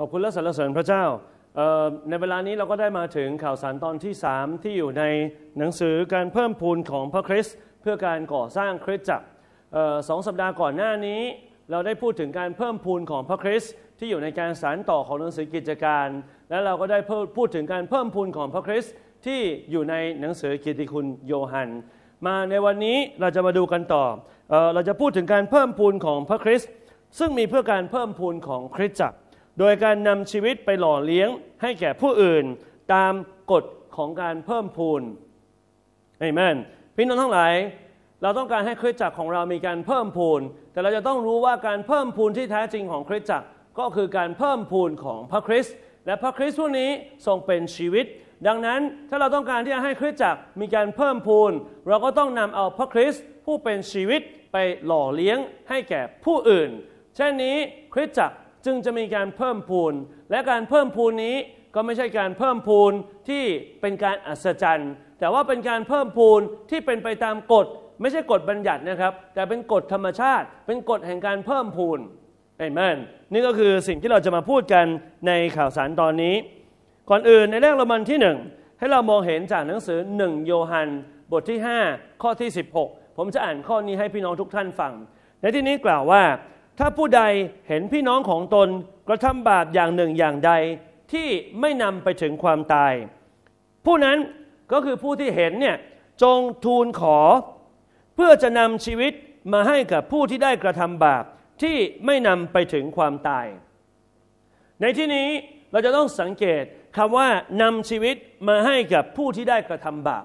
ขอบคุณและสรรเสริญพระเจ้าในเวลานี้เราก็ได้มาถึงข่าวสารตอนที่ 3 ที่อยู่ในหนังสือการเพิ่มพูนของพระคริสต์เพื่อการก่อสร้างคริสตจักรสองสัปดาห์ก่อนหน้านี้ เราได้พูดถึงการเพิ่มพูนของพระคริสต์ที่อยู่ในการสารต่อของหนังสือกิจการ และเราก็ได้พูดถึงการเพิ่มพูนของพระคริสต์ที่อยู่ในหนังสือกิติคุณโยหัน มาในวันนี้เราจะมาดูกันต่อเอเราจะพูดถึงการเพิ่มพูนของพระคริสต์ซึ่งมีเพื่อการเพิ่มพูนของคริสตจักรโดยการนำชีวิตไปหล่อเลี้ยงให้แก่ผู้อื่นตามกฎของการเพิ่มพูนเอเมนพี่น้องทั้งหลาย เราต้องการให้คริสตจักรของเรามีการเพิ่มพูน แต่เราจะต้องรู้ว่าการเพิ่มพูนที่แท้จริงของคริสตจักรก็คือการเพิ่มพูนของพระคริสต์ และพระคริสต์ผู้นี้ทรงเป็นชีวิต ดังนั้นถ้าเราต้องการที่จะให้คริสตจักรมีการเพิ่มพูน เราก็ต้องนำเอาพระคริสต์ผู้เป็นชีวิตไปหล่อเลี้ยง ให้แก่ผู้อื่น เช่นนี้คริสตจักรจึงจะมีการเพิ่มพูนและการเพิ่มพูนนี้ก็ไม่ใช่การเพิ่มพูนที่เป็นการอัศจรรย์ แต่ว่าเป็นการเพิ่มพูนที่เป็นไปตามกฎ ไม่ใช่กฎบัญญัตินะครับ แต่เป็นกฎธรรมชาติ เป็นกฎแห่งการเพิ่มพูนเอเมนนี่ก็คือสิ่งที่เราจะมาพูดกันในข่าวสารตอนนี้ ก่อนอื่นในเรื่องละมันที่หนึ่งให้เรามองเห็นจากหนังสือหนึ่งโยฮันบทที่5ข้อที่ 16 ผมจะอ่านข้อนี้ให้พี่น้องทุกท่านฟัง ในที่นี้กล่าวว่าถ้าผู้ใดเห็นพี่น้องของตนกระทำบาปอย่างหนึ่งอย่างใด ที่ไม่นำไปถึงความตาย ผู้นั้นก็คือผู้ที่เห็นเนี่ยจงทูลขอ เพื่อจะนำชีวิตมาให้กับผู้ที่ได้กระทำบาปที่ไม่นำไปถึงความตาย ในที่นี้เราจะต้องสังเกตคำว่านำชีวิตมาให้กับผู้ที่ได้กระทำบาป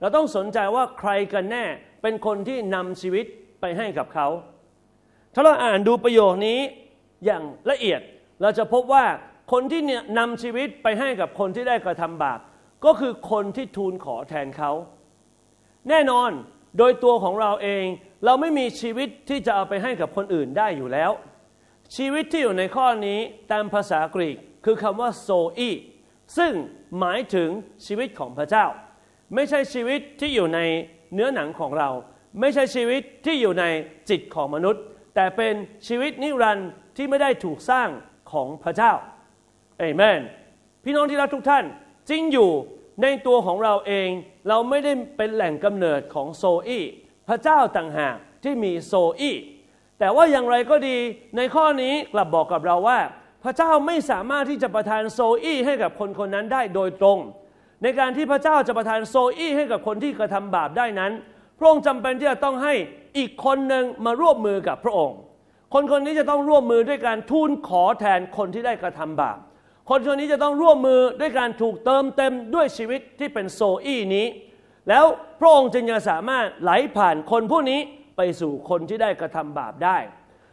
เราต้องสนใจว่าใครกันแน่เป็นคนที่นำชีวิตไปให้กับเขาถ้าเราอ่านดูประโยคนี้อย่างละเอียดเราจะพบว่าคนที่นำชีวิตไปให้กับคนที่ได้กระทำบาปก็คือคนที่ทูลขอแทนเขา แน่นอนโดยตัวของเราเองเราไม่มีชีวิตที่จะเอาไปให้กับคนอื่นได้อยู่แล้ว ชีวิตที่อยู่ในข้อนี้ตามภาษากรีกคือคำว่าโซอีซึ่งหมายถึงชีวิตของพระเจ้า ไม่ใช่ชีวิตที่อยู่ในเนื้อหนังของเรา ไม่ใช่ชีวิตที่อยู่ในจิตของมนุษย์แต่เป็นชีวิตนิรันดร์ที่ไม่ได้ถูกสร้างของพระเจ้าเอเมน พี่น้องที่รักทุกท่านจริงอยู่ในตัวของเราเองเราไม่ได้เป็นแหล่งกำเนิดของโซอี้ พระเจ้าต่างหากที่มีโซอี้ แต่ว่าอย่างไรก็ดีในข้อนี้กลับบอกกับเราว่า พระเจ้าไม่สามารถที่จะประทานโซอี้ให้กับคนคนนั้นได้โดยตรง ในการที่พระเจ้าจะประทานโซอี้ให้กับคนที่กระทำบาปได้นั้น พระองค์จำเป็นที่จะต้องให้อีกคนหนึ่งมาร่วมมือกับพระองค์ คนคนนี้จะต้องร่วมมือด้วยการทูลขอแทนคนที่ได้กระทำบาป คนคนนี้จะต้องร่วมมือด้วยการถูกเติมเต็มด้วยชีวิตที่เป็นโซอี้นี้ แล้วพระองค์จึงจะสามารถไหลผ่านคนผู้นี้ไปสู่คนที่ได้กระทำบาปได้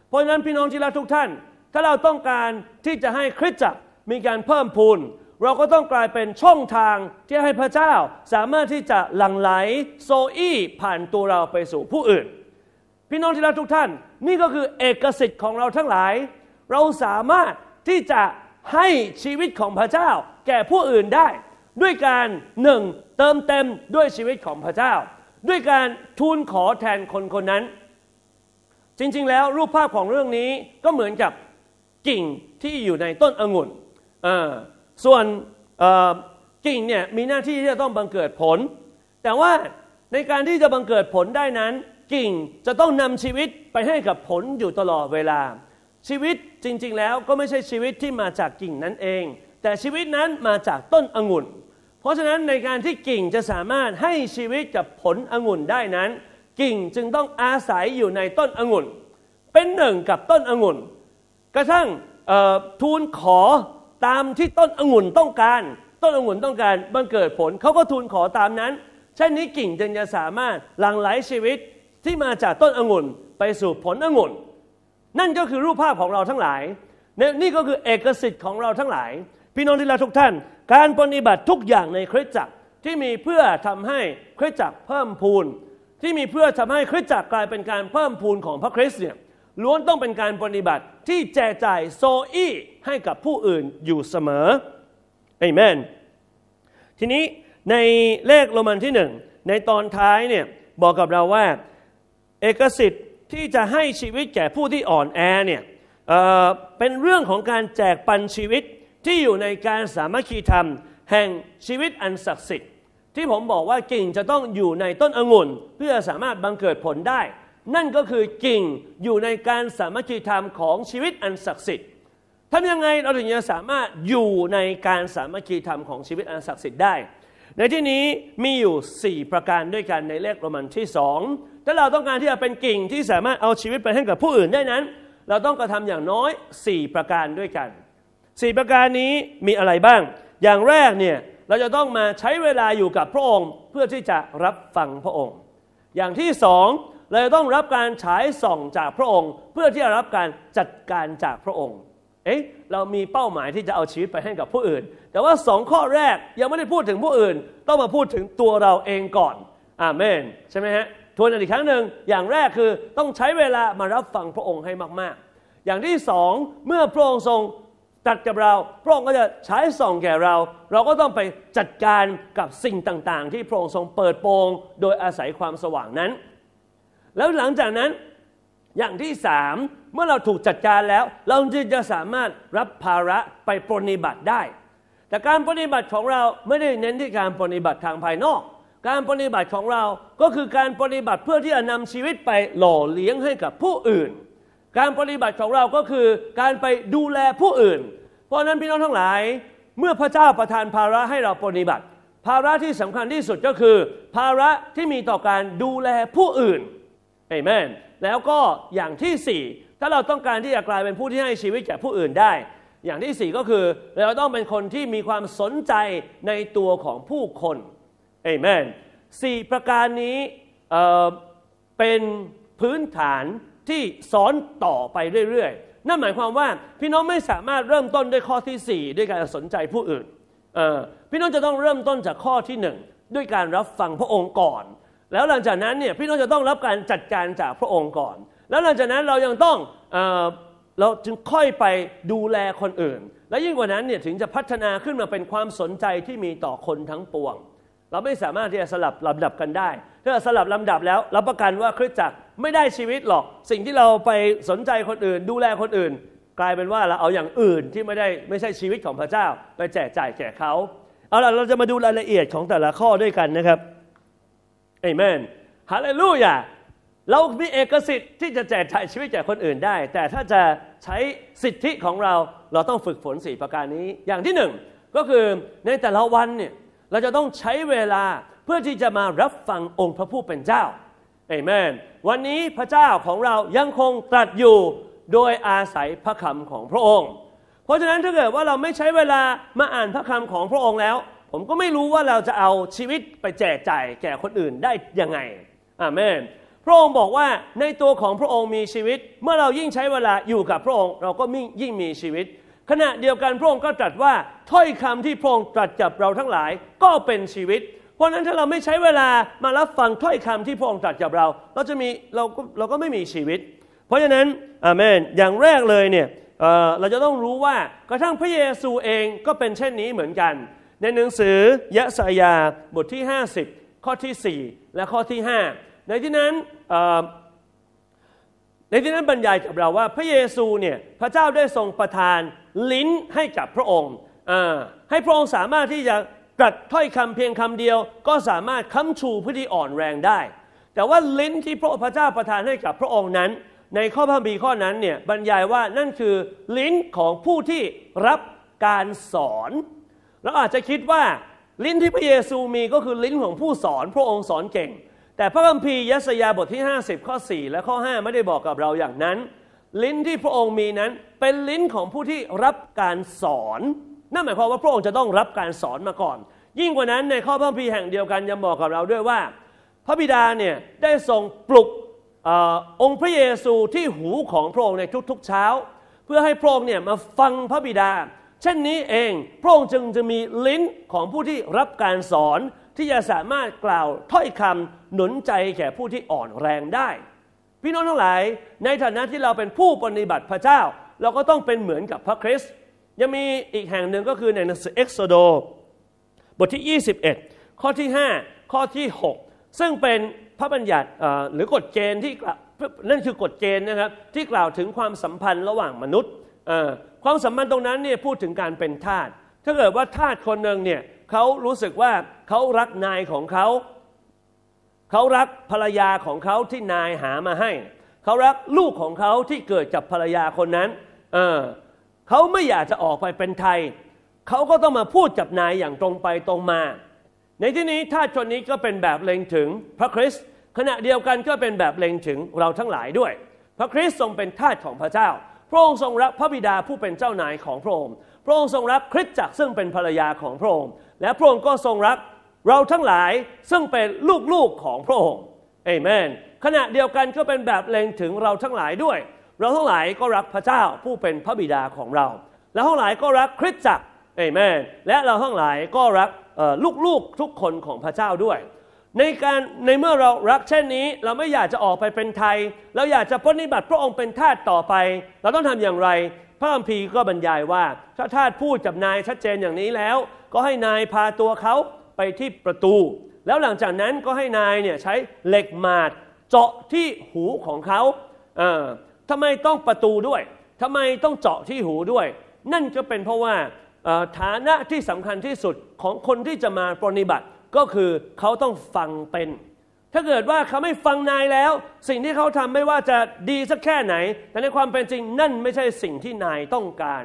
เพราะฉะนั้นพี่น้องที่รักทุกท่าน ถ้าเราต้องการที่จะให้คริสตจักรมีการเพิ่มพูนเราก็ต้องกลายเป็นช่องทางที่ให้พระเจ้าสามารถที่จะหลั่งไหลโซอี้ผ่านตัวเราไปสู่ผู้อื่นพี่น้องที่รักทุกท่านนี่ก็คือเอกสิทธิ์ของเราทั้งหลาย เราสามารถที่จะให้ชีวิตของพระเจ้าแก่ผู้อื่นได้ ด้วยการหนึ่งเติมเต็มด้วยชีวิตของพระเจ้า ด้วยการทูลขอแทนคนคนนั้น จริงๆแล้วรูปภาพของเรื่องนี้ก็เหมือนกับกิ่งที่อยู่ในต้นองุ่นส่วนกิ่งเนี่ยมีหน้าที่ที่จะต้องบังเกิดผล แต่ว่าในการที่จะบังเกิดผลได้นั้นกิ่งจะต้องนำชีวิตไปให้กับผลอยู่ตลอดเวลา ชีวิตจริงๆแล้วก็ไม่ใช่ชีวิตที่มาจากกิ่งนั้นเอง แต่ชีวิตนั้นมาจากต้นองุ่น เพราะฉะนั้นในการที่กิ่งจะสามารถให้ชีวิตกับผลองุ่นได้นั้น กิ่งจึงต้องอาศัยอยู่ในต้นองุ่น เป็นหนึ่งกับต้นองุ่น กระทั่งทูลขอตามที่ต้นองุ่นต้องการ ต้นองุ่นต้องการบังเกิดผลเขาก็ทูลขอตามนั้นเช่นนี้กิ่งจึงจะสามารถหลั่งไหลชีวิตที่มาจากต้นองุ่นไปสู่ผลองุ่นนั่นก็คือรูปภาพของเราทั้งหลาย นี่ก็คือเอกสิทธิ์ของเราทั้งหลายพี่น้องที่รักทุกท่าน การปฏิบัติทุกอย่างในคริสตจักรที่มีเพื่อทำให้คริสตจักรเพิ่มพูนที่มีเพื่อทำให้คริสตจักรกลายเป็นการเพิ่มพูนของพระคริสต์เนี่ยล้วนต้องเป็นการปฏิบัติที่แจกจ่ายโซอี้ให้กับผู้อื่นอยู่เสมอเอเมนทีนี้ในเลขโรมันที่หนึ่งในตอนท้ายเนี่ยบอกกับเราว่าเอกสิทธิ์ที่จะให้ชีวิตแก่ผู้ที่อ่อนแอเนี่ยเเป็นเรื่องของการแจกปันชีวิตที่อยู่ในการสามัคคีธรรม แห่งชีวิตอันศักดิ์สิทธิ์ ที่ผมบอกว่ากิ่งจะต้องอยู่ในต้นองุ่นเพื่อสามารถบังเกิดผลได้ นั่นก็คือกิ่งอยู่ในการสามัคคีธรรมของชีวิตอันศักดิ์สิทธิ์ทำยังไงเราถึงจะสามารถอยู่ในการสามัคคีธรรมของชีวิตอันศักดิ์สิทธิ์ได้ในที่นี้มีอยู่ 4 ประการด้วยกันในเลขโรมันที่สองถ้าเราต้องการที่จะเป็นกิ่งที่สามารถเอาชีวิตไปให้กับผู้อื่นได้นั้น เราต้องกระทำอย่างน้อย 4 ประการด้วยกัน 4 ประการนี้มีอะไรบ้าง อย่างแรกเนี่ยเราจะต้องมาใช้เวลาอยู่กับพระองค์เพื่อที่จะรับฟังพระองค์ อย่างที่สองเราจะต้องรับการฉายส่องจากพระองค์ เพื่อที่จะรับการจัดการจากพระองค์เอ๊ะเรามีเป้าหมายที่จะเอาชีวิตไปให้กับผู้อื่น แต่ว่าสองข้อแรกยังไม่ได้พูดถึงผู้อื่นต้องมาพูดถึงตัวเราเองก่อน อามน ใช่ไหมฮะทวนอีกครั้งหนึ่งอย่างแรกคือต้องใช้เวลามารับฟังพระองค์ให้มาก ๆ อย่างที่สอง เมื่อพระองค์ทรงตัดกับเรา พระองค์ก็จะใช้ส่องแก่เรา เราก็ต้องไปจัดการกับสิ่งต่างๆ ที่พระองค์ทรงเปิดโปงโดยอาศัยความสว่างนั้น แล้วหลังจากนั้นอย่างที่สามเมื่อเราถูกจัดการแล้วเราจึงจะสามารถรับภาระไปปรนิบัติได้ แต่การปรนิบัติของเราไม่ได้เน้นที่การปรนิบัติทางภายนอก การปรนิบัติของเราก็คือการปรนิบัติเพื่อที่จะนำชีวิตไปหล่อเลี้ยงให้กับผู้อื่น การปรนิบัติของเราก็คือการไปดูแลผู้อื่น เพราะนั้นพี่น้องทั้งหลายเมื่อพระเจ้าประทานภาระให้เราปรนิบัติ ภาระที่สำคัญที่สุดก็คือ ภาระที่มีต่อการดูแลผู้อื่นเอเมนแล้วก็อย่างที่สี่ถ้าเราต้องการที่จะกลายเป็นผู้ที่ให้ชีวิตแก่ผู้อื่นได้ อย่างที่ 4 ก็คือเราต้องเป็นคนที่มีความสนใจในตัวของผู้คนเอเมนสี่ประการนี้เเป็นพื้นฐานที่สอนต่อไปเรื่อย ๆ นั่นหมายความว่าพี่น้องไม่สามารถเริ่มต้นด้วยข้อที่4ด้วยการสนใจผู้อื่น พี่น้องจะต้องเริ่มต้นจากข้อที่ 1 ด้วยการรับฟังพระองค์ก่อน แล้วหลังจากนั้นเนี่ยพี่น้องจะต้องรับการจัดการจากพระองค์ก่อนแล้วหลังจากนั้นเรายังต้องเเราจึงค่อยไปดูแลคนอื่น และยิ่งกว่านั้นเนี่ยถึงจะพัฒนาขึ้นมาเป็นความสนใจที่มีต่อคนทั้งปวง เราไม่สามารถที่จะสลับลำดับกันได้ ถ้าสลับลำดับแล้วรับประกันว่าคริสตจักรไม่ได้ชีวิตหรอก สิ่งที่เราไปสนใจคนอื่น ดูแลคนอื่น กลายเป็นว่าเราเอาอย่างอื่นที่ไม่ได้ไม่ใช่ชีวิตของพระเจ้าไปแจกจ่ายแก่เขาเอาล่ะเราจะมาดูรายละเอียดของแต่ละข้อด้วยกันนะครับเอเมนฮาเลลูยาเรามีเอกสิทธิ์ที่จะแจกจ่ายชีวิตแก่คนอื่นได้ แต่ถ้าจะใช้สิทธิของเรา เราต้องฝึกฝนสี่ประการนี้ อย่างที่หนึ่ง ก็คือในแต่ละวันเนี่ยเราจะต้องใช้เวลาเพื่อที่จะมารับฟังองค์พระผู้เป็นเจ้าเอเมน วันนี้พระเจ้าของเรายังคงตรัสอยู่โดยอาศัยพระคำของพระองค์ เพราะฉะนั้นถ้าเกิดว่าเราไม่ใช้เวลามาอ่านพระคำของพระองค์แล้ว ผมก็ไม่รู้ว่าเราจะเอาชีวิตไปแจกจ่ายแก่คนอื่นได้ยังไงอเมนพระองค์บอกว่าในตัวของพระองค์มีชีวิต เมื่อเรายิ่งใช้เวลาอยู่กับพระองค์เราก็ยิ่งมีชีวิต ขณะเดียวกันพระองค์ก็ตรัสว่าถ้อยคำที่พระองค์ตรัสกับเราทั้งหลายก็เป็นชีวิต เพราะนั้นถ้าเราไม่ใช้เวลามารับฟังถ้อยคำที่พระองค์ตรัสกับเราเราจะมีเราก็เราก็ไม่มีชีวิต เพราะฉะนั้นอเมนอย่างแรกเลยเนี่ยเราจะต้องรู้ว่ากระทั่งพระเยซูเองก็เป็นเช่นนี้เหมือนกัน ในหนังสือยะสายาบทที่50ข้อที่4และข้อที่5ในที่นั้นในที่นั้นบรรยายกับเราว่าพระเยซูเนี่ยพระเจ้าได้ทรงประทานลิ้นให้กับพระองค์ ให้พระองค์สามารถที่จะตรัสถ้อยคำเพียงคำเดียวก็สามารถค้าชูผู้ที่อ่อนแรงได้ แต่ว่าลิ้นที่พระพระเจ้าประทานให้กับพระองค์นั้น ในข้อพระบีข้อนั้นเนี่ยบรรยายว่านั่นคือลิ้นของผู้ที่รับการสอน เราอาจจะคิดว่าลิ้นที่พระเยซูมีก็คือลิ้นของผู้สอนพระองค์สอนเก่งแต่พระคัมภีร์ยัสยาบทที่ 50ข้อ4และข้อ5ไม่ได้บอกกับเราอย่างนั้น ลิ้นที่พระองค์มีนั้นเป็นลิ้นของผู้ที่รับการสอนนั่นหมายความว่าพระองค์จะต้องรับการสอนมาก่อน ยิ่งกว่านั้นในข้อพระคัมภีร์แห่งเดียวกันยังบอกกับเราด้วยว่า พระบิดาเนี่ยได้ทรงปลุกอองค์พระเยซูที่หูของพระองค์ในทุกๆเช้า เพื่อให้พระองค์เนี่ยมาฟังพระบิดา เช่นนี้เองพระองค์จึงจะมีลิ้นของผู้ที่รับการสอนที่จะสามารถกล่าวถ้อยคำหนุนใจแก่ผู้ที่อ่อนแรงได้ พี่น้องทั้งหลาย ในฐานะที่เราเป็นผู้ปฏิบัติพระเจ้าเราก็ต้องเป็นเหมือนกับพระคริสต์ ยังมีอีกแห่งหนึ่งก็คือในหนังสือเอ็กโซโด บทที่ 21 ข้อที่ 5 ข้อที่ 6 ซึ่งเป็นพระบัญญัติหรือกฎเกณฑ์ที่นั่นคือกฎเกณฑ์นะครับที่กล่าวถึงความสัมพันธ์ระหว่างมนุษย์ความสัมพันธ์ตรงนั้นเนี่ยพูดถึงการเป็นทาสถ้าเกิดว่าทาสคนหนึ่งเนี่ยเขารู้สึกว่าเขารักนายของเขา เขารักภรรยาของเขาที่นายหามาให้ เขารักลูกของเขาที่เกิดจากภรรยาคนนั้น เออเขาไม่อยากจะออกไปเป็นไทย เขาก็ต้องมาพูดกับนายอย่างตรงไปตรงมา ในที่นี้ท่าชนนี้ก็เป็นแบบเล็งถึงพระคริสต์ขณะเดียวกันก็เป็นแบบเล็งถึงเราทั้งหลายด้วย พระคริสต์ทรงเป็นทาสของพระเจ้า พระองค์ทรงรักพระบิดาผู้เป็นเจ้านายของพระองค์พระองค์ทรงรักคริสตจักรซึ่งเป็นภรรยาของพระองค์และพระองค์ก็ทรงรัก เราทั้งหลายซึ่งเป็นลูกๆของพระองค์เอเมน ขณะเดียวกันก็เป็นแบบเล็งถึงเราทั้งหลายด้วย เราทั้งหลายก็รักพระเจ้าผู้เป็นพระบิดาของเรา และทั้งหลายก็รักคริสตจักรเอเมนและเราทั้งหลายก็รักลูกๆ ทุกคนของพระเจ้าด้วย ในการในเมื่อเรารักเช่นนี้ เราไม่อยากจะออกไปเป็นไทย เราอยากจะปฏิบัติพระองค์เป็นทาสต่อไปเราต้องทำอย่างไรพระอัมภีก็บรรยายว่าถ้าทาสพูดกับนายชัดเจนอย่างนี้แล้วก็ให้นายพาตัวเขาไปที่ประตู แล้วหลังจากนั้นก็ให้นายเนี่ยใช้เหล็กหมาดเจาะที่หูของเขาเออทำไมต้องประตูด้วยทำไมต้องเจาะที่หูด้วย นั่นก็เป็นเพราะว่าฐานะที่สำคัญที่สุดของคนที่จะมาปรนิบัติก็คือเขาต้องฟังเป็น ถ้าเกิดว่าเขาไม่ฟังนายแล้ว สิ่งที่เขาทำไม่ว่าจะดีสักแค่ไหน แต่ในความเป็นจริงนั่นไม่ใช่สิ่งที่นายต้องการ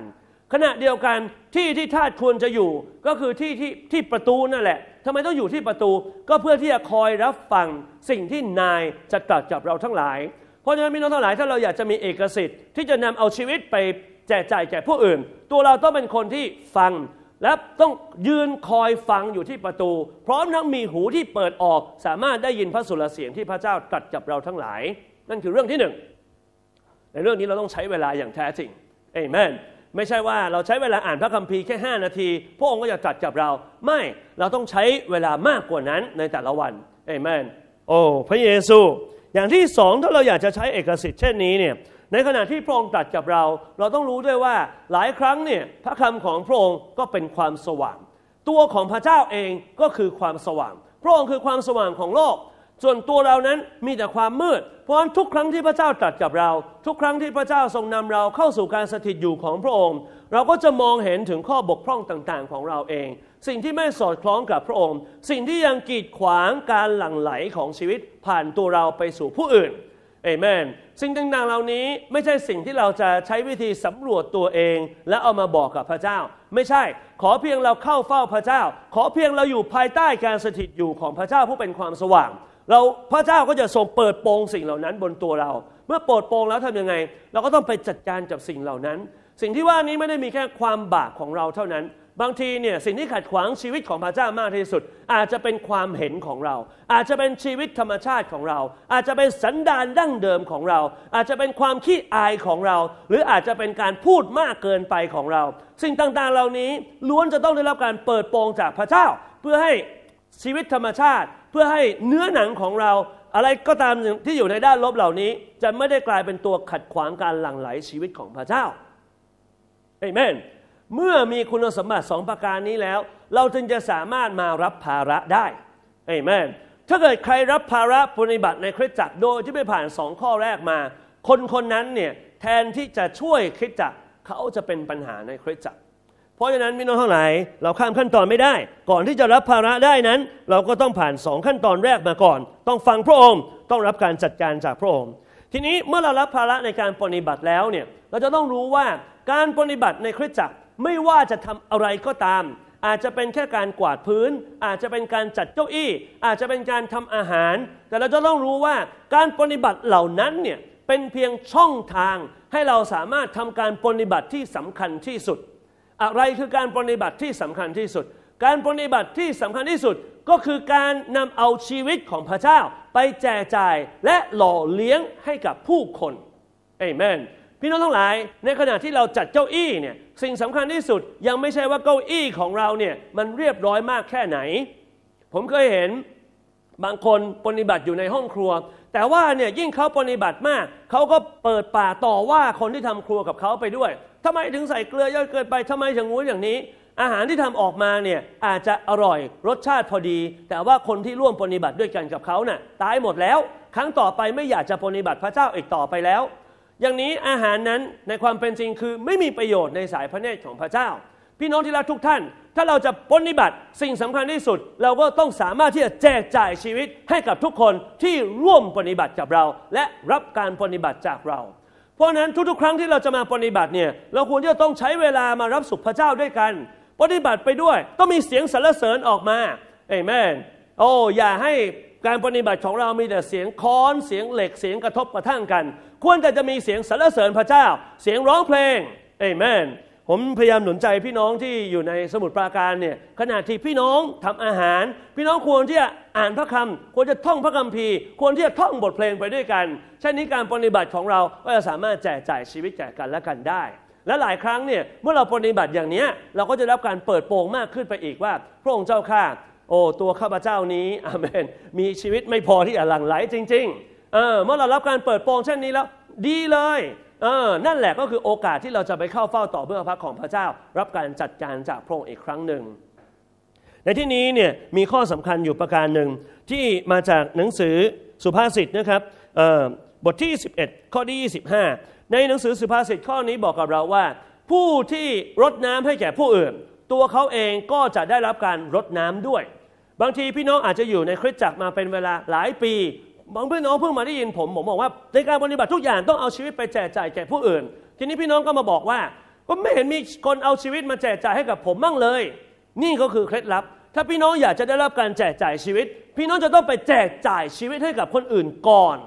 ขณะเดียวกันที่ที่ทาสควรจะอยู่ก็คือที่ที่ที่ประตูนั่นแหละทำไมต้องอยู่ที่ประตู ก็เพื่อที่จะคอยรับฟังสิ่งที่นายจะตรัสกับเราทั้งหลาย เพราะฉะนั้นพี่น้องทั้งหลายถ้าเราอยากจะมีเอกสิทธิ์ที่จะนำเอาชีวิตไปแจกจ่ายแก่ผู้อื่น ตัวเราต้องเป็นคนที่ฟังและต้องยืนคอยฟังอยู่ที่ประตู พร้อมทั้งมีหูที่เปิดออกสามารถได้ยินพระสุรเสียงที่พระเจ้าตรัสกับเราทั้งหลาย นั่นคือเรื่องที่หนึ่งในเรื่องนี้เราต้องใช้เวลาอย่างแท้จริงเอเมนไม่ใช่ว่าเราใช้เวลาอ่านพระคัมภีร์แค่5 นาที พระองค์ก็จะจัดกับเรา ไม่เราต้องใช้เวลามากกว่านั้นในแต่ละวันเอเมนโอ้พระเยซู อย่างที่สองถ้าเราอยากจะใช้เอกสิทธิ์เช่นนี้เนี่ยในขณะที่พระองค์ตัดกับเรา เราต้องรู้ด้วยว่าหลายครั้งเนี่ยพระคำของพระองค์ก็เป็นความสว่าง ตัวของพระเจ้าเองก็คือความสว่าง พระองค์คือความสว่างของโลก ส่วนตัวเรานั้นมีแต่ความมืดพราะทุกครั้งที่พระเจ้าตรัสกับเรา ทุกครั้งที่พระเจ้าทรงนำเราเข้าสู่การสถิตอยู่ของพระองค์ เราก็จะมองเห็นถึงข้อบกพร่องต่างๆ ของเราเอง สิ่งที่ไม่สอดคล้องกับพระองค์ สิ่งที่ยังกีดขวางการหลั่งไหลของชีวิตผ่านตัวเราไปสู่ผู้อื่นเอเมน สิ่งต่างๆเหล่านี้ไม่ใช่สิ่งที่เราจะใช้วิธีสำรวจตัวเอง และเอามาบอกกับพระเจ้า ไม่ใช่ ขอเพียงเราเข้าเฝ้าพระเจ้า ขอเพียงเราอยู่ภายใต้การสถิตอยู่ของพระเจ้าผู้เป็นความสว่างเราพระเจ้าก็จะทรงเปิดโปงสิ่งเหล่านั้นบนตัวเรา เมื่อเปิดโปงแล้วทํำยังไง เราก็ต้องไปจัดการกับสิ่งเหล่านั้น สิ่งที่ว่านี้ไม่ได้มีแค่ความบาปของเราเท่านั้น บางทีเนี่ยสิ่งที่ขัดขวางชีวิตของพระเจ้ามากที่สุด อาจจะเป็นความเห็นของเรา อาจจะเป็นชีวิตธรรมชาติของเรา อาจจะเป็นสันดานดั้งเดิมของเรา อาจจะเป็นความขี้อายของเรา หรืออาจจะเป็นการพูดมากเกินไปของเรา สิ่งต่างๆเหล่านี้ล้วนจะต้องได้รับการเปิดโปงจากพระเจ้า เพื่อให้ชีวิตธรรมชาติเพื่อให้เนื้อหนังของเราอะไรก็ตามที่อยู่ในด้านลบเหล่านี้ จะไม่ได้กลายเป็นตัวขัดขวางการหลั่งไหลชีวิตของพระเจ้าเอเมนเมื่อมีคุณสมบัติสองประการนี้แล้ว เราจึงจะสามารถมารับภาระได้เอเมนถ้าเกิดใครรับภาระปฏิบัติในคริสตจักรโดยที่ไม่ผ่านสองข้อแรกมา คนคนนั้นเนี่ยแทนที่จะช่วยคริสตจักรเขาจะเป็นปัญหาในคริสตจักรเพราะฉะนั้นพี่น้องทั้งหลายเราข้ามขั้นตอนไม่ได้ ก่อนที่จะรับภาระได้นั้น เราก็ต้องผ่านสองขั้นตอนแรกมาก่อน ต้องฟังพระองค์ต้องรับการจัดการจากพระองค์ทีนี้เมื่อเรารับภาระในการปฏิบัติแล้วเนี่ยเราจะต้องรู้ว่าการปฏิบัติในคริสตจักรไม่ว่าจะทำอะไรก็ตาม อาจจะเป็นแค่การกวาดพื้น อาจจะเป็นการจัดเก้าอี้อาจจะเป็นการทำอาหาร แต่เราจะต้องรู้ว่าการปฏิบัติเหล่านั้นเนี่ยเป็นเพียงช่องทาง ให้เราสามารถทำการปฏิบัติที่สำคัญที่สุดอะไรคือการปฏิบัติที่สำคัญที่สุด การปฏิบัติที่สำคัญที่สุดก็คือการนำเอาชีวิตของพระเจ้า ไปแจกจ่ายและหล่อเลี้ยงให้กับผู้คนเอเมน พี่น้องทั้งหลายในขณะที่เราจัดเก้าอี้เนี่ยสิ่งสำคัญที่สุด ยังไม่ใช่ว่าเก้าอี้ของเราเนี่ยมันเรียบร้อยมากแค่ไหน ผมเคยเห็นบางคนปฏิบัติอยู่ในห้องครัว แต่ว่าเนี่ยยิ่งเขาปฏิบัติมากเขาก็เปิดป่าต่อว่าคนที่ทำครัวกับเขาไปด้วยทำไมถึงใส่เกลือเยอะเกินไป ทำไมถึงงู้นอย่างนี้ อาหารที่ทำออกมาเนี่ยอาจจะอร่อยรสชาติพอดี แต่ว่าคนที่ร่วมปฏิบัติด้วยกันกับเขาเนะ่ยตายหมดแล้วครั้งต่อไปไม่อยากจะปฏิบัติพระเจ้าอีกต่อไปแล้ว อย่างนี้อาหารนั้นในความเป็นจริงคือไม่มีประโยชน์ในสายพระเนตรของพระเจ้า พี่น้องที่รักทุกท่าน ถ้าเราจะปฏิบัติสิ่งสำคัญที่สุดเราก็ต้องสามารถที่จะแจกจ่ายชีวิตให้กับทุกคนที่ร่วมปฏิบัติกับเรา และรับการปฏิบัติจากเราเพราะนั้นทุกๆครั้งที่เราจะมาปฏิบัติเนี่ยเราควรที่จะต้องใช้เวลามารับสุขพระเจ้าด้วยกัน ปฏิบัติไปด้วยต้องมีเสียงสรรเสริญออกมาเอเมนโอ้อย่าให้การปฏิบัติของเรามีแต่เสียงค้อนเสียงเหล็กเสียงกระทบกระทั่งกัน ควรแต่จะมีเสียงสรรเสริญพระเจ้า เสียงร้องเพลงเอเมนผมพยายามหนุนใจพี่น้องที่อยู่ในสมุทรปราการเนี่ยขณะที่พี่น้องทำอาหาร พี่น้องควรที่จะอ่านพระคำควรจะท่องพระคัมภีร์ควรที่จะท่องบทเพลงไปด้วยกันช่นนี้การปฏิบัติของเราก็จะสามารถแจกจ่ายชีวิตแก่กันและกันได้ และหลายครั้งเนี่ยเมื่อเราปฏิบัติอย่างนี้เราก็จะรับการเปิดโปงมากขึ้นไปอีกว่าพระองค์เจ้าข้าโอ้ตัวข้าพเจ้านี้อาเมนมีชีวิตไม่พอที่จะหลั่งไหลจริงๆเเมื่อเรารับการเปิดโปงเช่นนี้แล้วดีเลยเออนั่นแหละก็คือโอกาสที่เราจะไปเข้าเฝ้าต่อเบื้องพระของพระเจ้า รับการจัดการจากพระองค์อีกครั้งหนึ่งในที่นี้เนี่ยมีข้อสำคัญอยู่ประการหนึ่งที่มาจากหนังสือสุภาษิตนะครับบทที่ 11 ข้อที่25 ในหนังสือสุภาษิตข้อนี้บอกกับเราว่า ผู้ที่รดน้ำให้แก่ผู้อื่น ตัวเขาเองก็จะได้รับการรดน้ำด้วย บางทีพี่น้องอาจจะอยู่ในคริสตจักรมาเป็นเวลาหลายปีบางพี่น้องเพิ่งมาได้ยินผม ผมบอกว่าในการปฏิบัติทุกอย่างต้องเอาชีวิตไปแจกจ่ายแก่ผู้อื่น ทีนี้พี่น้องก็มาบอกว่าก็ไม่เห็นมีคนเอาชีวิตมาแจกจ่ายให้กับผมบ้างเลย นี่ก็คือเคล็ดลับ ถ้าพี่น้องอยากจะได้รับการแจกจ่ายชีวิต พี่น้องจะต้องไปแจกจ่ายชีวิตให้กับคนอื่นก่อน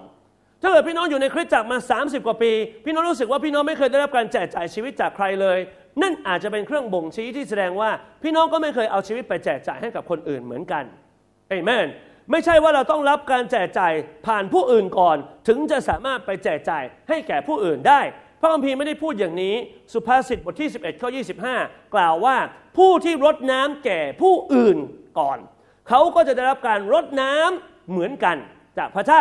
ถ้าเกิดพี่น้องอยู่ในคริสตจักรมา 30 กว่าปี พี่น้องรู้สึกว่าพี่น้องไม่เคยได้รับการแจกจ่ายชีวิตจากใครเลย นั่นอาจจะเป็นเครื่องบ่งชี้ที่แสดงว่าพี่น้องก็ไม่เคยเอาชีวิตไปแจกจ่ายให้กับคนอื่นเหมือนกันเอเมนไม่ใช่ว่าเราต้องรับการแจกจ่ายผ่านผู้อื่นก่อน ถึงจะสามารถไปแจกจ่ายให้แก่ผู้อื่นได้พระคัมภีร์ไม่ได้พูดอย่างนี้สุภาษิตบทที่11ข้อ25กล่าวว่าผู้ที่รดน้ำแก่ผู้อื่นก่อนเขาก็จะได้รับการรดน้ำเหมือนกันจากพระเจ้า